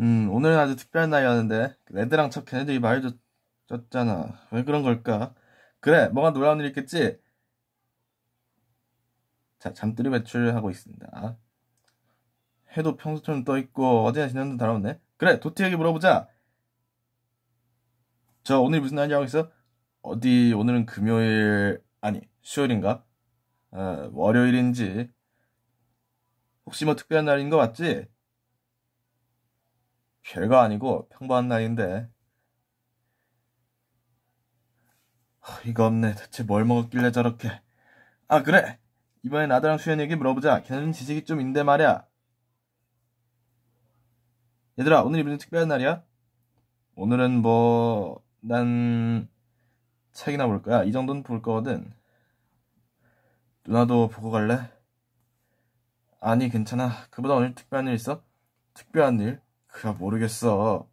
음, 오늘은 아주 특별한 날이었는데, 레드랑척걔네들이말이 졌잖아. 왜 그런 걸까? 그래, 뭔가 놀라운 일 있겠지? 자, 잠들이 배출하고 있습니다. 해도 평소처럼 떠있고, 어제나 지난주 달아오네. 그래, 도티에게 물어보자! 저 오늘 무슨 날이라고 했어? 어디, 오늘은 금요일, 아니, 수요일인가? 어, 월요일인지. 혹시 뭐 특별한 날인 거 맞지? 별거 아니고 평범한 날인데 이거 없네 대체 뭘 먹었길래 저렇게 아 그래 이번엔아들랑 수현이에게 물어보자 걔는 지식이 좀 있는데 말이야 얘들아 오늘 이분은 특별한 날이야 오늘은 뭐 난 책이나 볼 거야 이 정도는 볼 거거든 누나도 보고 갈래? 아니 괜찮아 그보다 오늘 특별한 일 있어? 특별한 일? 그야 모르겠어.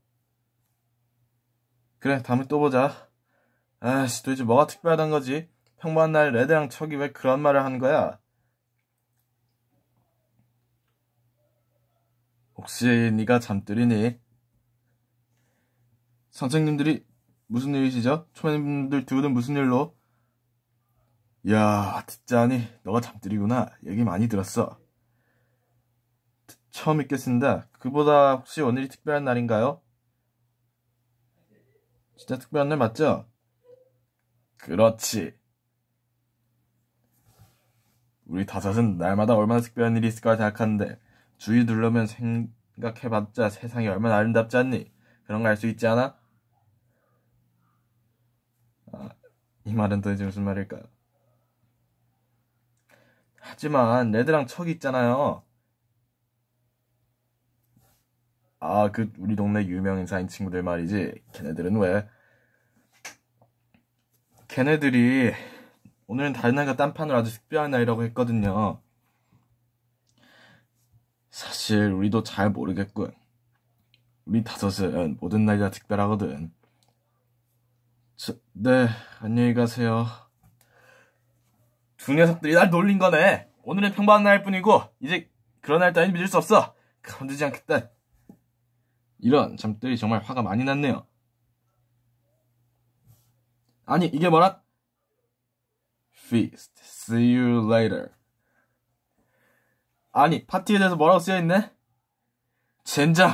그래 다음에 또 보자. 아씨 도대체 뭐가 특별하단 거지? 평범한 날 레드랑 척이 왜 그런 말을 한 거야? 혹시 네가 잠들이니? 선생님들이 무슨 일이시죠? 초면님들 두 분은 무슨 일로? 야 듣자니 너가 잠들이구나 얘기 많이 들었어 처음 읽겠습니다. 그보다 혹시 오늘이 특별한 날인가요? 진짜 특별한 날 맞죠? 그렇지. 우리 다섯은 날마다 얼마나 특별한 일이 있을까 생각하는데 주위 둘러면 생각해봤자 세상이 얼마나 아름답지 않니? 그런 거 알 수 있지 않아? 아, 이 말은 도대체 무슨 말일까요? 하지만 레드랑 척이 있잖아요. 아, 그 우리 동네 유명 인사인 친구들 말이지. 걔네들은 왜? 걔네들이 오늘은 다른 날과 딴판을 아주 특별한 날이라고 했거든요. 사실 우리도 잘 모르겠군. 우리 다섯은 모든 날이 다 특별하거든. 저, 네, 안녕히 가세요. 두 녀석들이 날 놀린 거네. 오늘은 평범한 날 뿐이고 이제 그런 날 따윈 믿을 수 없어. 건만지 않겠다. 이런 잠들이 정말 화가 많이 났네요. 아니 이게 뭐라? Feast. See you later. 아니 파티에 대해서 뭐라고 쓰여있네? 젠장.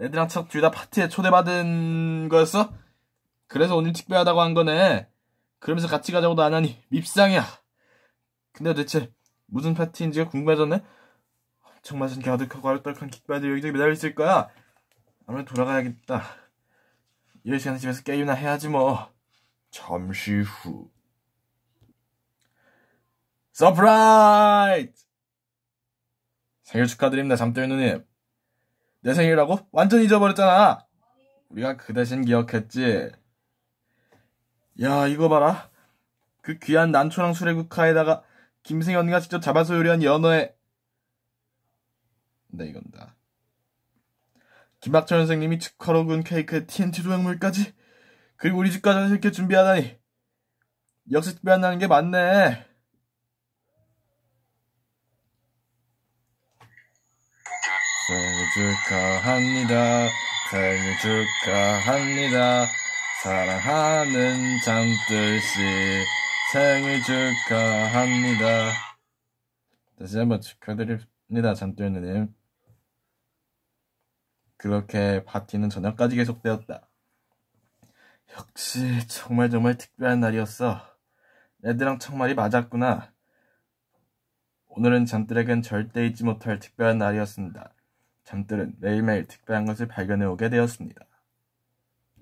애들랑 둘다 파티에 초대받은 거였어? 그래서 오늘 특별하다고 한 거네. 그러면서 같이 가자고도 안 하니 밉상이야. 근데 대체 무슨 파티인지가 궁금해졌네? 정말 신기 아득하고 아름답한 깃발들 여기저기 매달려 있을 거야. 아무래도 돌아가야겠다. 이0시간 집에서 게임이나 해야지 뭐. 잠시 후. 서프라이즈! 생일 축하드립니다, 잠들 누님. 내 생일이라고? 완전 잊어버렸잖아! 우리가 그 대신 기억했지. 야, 이거 봐라. 그 귀한 난초랑 수레국화에다가 김승현 언니가 직접 잡아서 요리한 연어에. 네, 이건다. 김박철 선생님이 특허로 군 케이크에 TNT 조형물까지 그리고 우리 집까지 이렇게 준비하다니 역시 특별한다는 게 맞네. 생일 축하합니다. 생일 축하합니다. 사랑하는 장뜰씨 생일 축하합니다. 다시 한번 축하드립니다, 장뜰님. 그렇게 파티는 저녁까지 계속되었다. 역시 정말 정말 특별한 날이었어. 애들랑 정말이 맞았구나. 오늘은 잠들에겐 절대 잊지 못할 특별한 날이었습니다. 잠들은 매일매일 특별한 것을 발견해 오게 되었습니다.